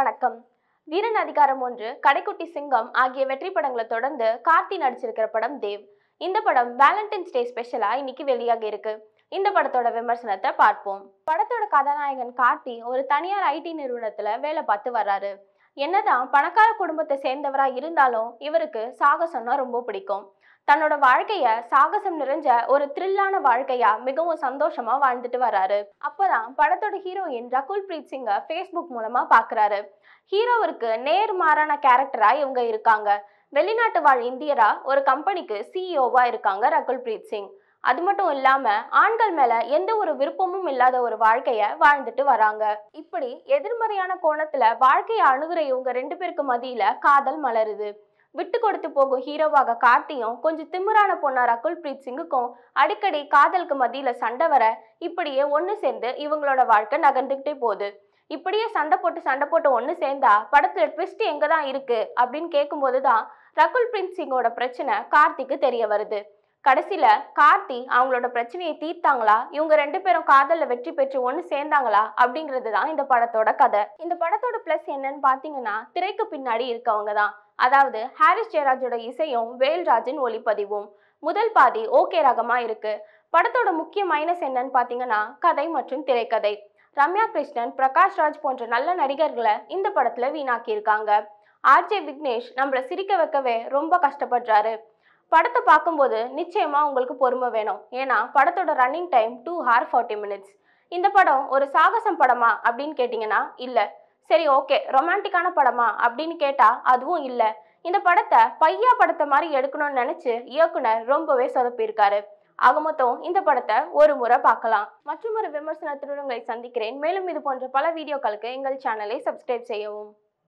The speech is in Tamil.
வணக்கம் வீரன் அதிகாரம் ஒன்று கடைக்குட்டி சிங்கம் ஆகிய வெற்றி படங்களை தொடர்ந்து கார்த்தி நடிச்சிருக்கிற படம் தேவ் இந்த படம் வேலண்டைன்ஸ் டே ஸ்பெஷலா இன்னைக்கு வெளியாக இருக்கு இந்த படத்தோட விமர்சனத்தை பார்ப்போம் படத்தோட கதாநாயகன் கார்த்தி ஒரு தனியார் ஐடி நிறுவனத்துல வேலை பார்த்து வர்றாரு என்னதான் பணக்கார குடும்பத்தை சேர்ந்தவரா இருந்தாலும் இவருக்கு சாகசம்னா ரொம்ப பிடிக்கும் தன்னோட வாழ்க்கைய சாகசம் நிறைஞ்ச ஒரு த்ரில்லான வாழ்க்கையா மிகவும் சந்தோஷமா வாழ்ந்துட்டு வர்றாரு அப்பதான் படத்தோட ஹீரோயின் ரகுல் பிரீத் சிங்கை ஃபேஸ்புக் மூலமா பாக்குறாரு ஹீரோவிற்கு நேர் மாறான கேரக்டரா இவங்க இருக்காங்க வெளிநாட்டு வாழ் இந்தியரா ஒரு கம்பெனிக்கு சிஇஓவா இருக்காங்க ரகுல் பிரீத் சிங் அது மட்டும் இல்லாம ஆண்கள் மேல எந்த ஒரு விருப்பமும் இல்லாத ஒரு வாழ்க்கைய வாழ்ந்துட்டு வராங்க இப்படி எதிர்மறையான கோணத்துல வாழ்க்கையை அணுகிற இவங்க ரெண்டு பேருக்கு மதியில காதல் மலருது விட்டு கொடுத்து போகும் ஹீரோவாக கார்த்தியும் கொஞ்சம் திமுறான பொண்ணா ரகுல் பிரீத் சிங்குக்கும் அடிக்கடி காதலுக்கு மத்தியில சண்டை வர இப்படியே ஒன்று சேர்ந்து இவங்களோட வாழ்க்கை நகர்ந்துக்கிட்டே போகுது இப்படியே சண்டை போட்டு சண்டை போட்டு ஒன்று சேர்ந்தா படத்துல ட்விஸ்ட் எங்க தான் இருக்கு அப்படின்னு கேட்கும்போது தான் ரகுல் பிரீத் சிங்கோட பிரச்சனை கார்த்திக்கு தெரிய வருது கடைசியில கார்த்தி அவங்களோட பிரச்சனையை தீர்த்தாங்களா இவங்க ரெண்டு பேரும் காதல்ல வெற்றி பெற்று ஒண்ணு சேர்ந்தாங்களா அப்படிங்கிறது தான் இந்த படத்தோட கதை இந்த படத்தோட பிளஸ் என்னன்னு பாத்தீங்கன்னா திரைக்கு பின்னாடி இருக்கவங்க தான் அதாவது ஹாரிஸ் ஜெயராஜோட இசையும் வேல்ராஜின் ஒளிப்பதிவும் முதல் பாதி ஓகே ரகமா இருக்கு படத்தோட முக்கிய மைனஸ் என்னன்னு பாத்தீங்கன்னா கதை மற்றும் திரைக்கதை ரம்யா கிருஷ்ணன் பிரகாஷ் ராஜ் போன்ற நல்ல நடிகர்களை இந்த படத்துல வீணாக்கியிருக்காங்க ஆர்ஜே விக்னேஷ் நம்மளை சிரிக்க வைக்கவே ரொம்ப கஷ்டப்படுறாரு படத்தை பார்க்கும்போது நிச்சயமாக உங்களுக்கு பொறுமை வேணும் ஏன்னா படத்தோட running time two hour forty minutes இந்த படம் ஒரு சாகசம் படமா அப்படின்னு கேட்டிங்கன்னா இல்லை சரி ஓகே ரொமான்டிக்கான படமா அப்படின்னு கேட்டால் அதுவும் இல்லை இந்த படத்தை பையா படத்தை மாதிரி எடுக்கணும்னு நினச்சி இயக்குனர் ரொம்பவே சொதப்பியிருக்காரு ஆக மொத்தம் இந்த படத்தை ஒரு முறை பார்க்கலாம் மற்றும் ஒரு விமர்சனத்துடன் உங்களை சந்திக்கிறேன் மேலும் இது போன்ற பல வீடியோக்களுக்கு எங்கள் சேனலை சப்ஸ்கிரைப் செய்யவும்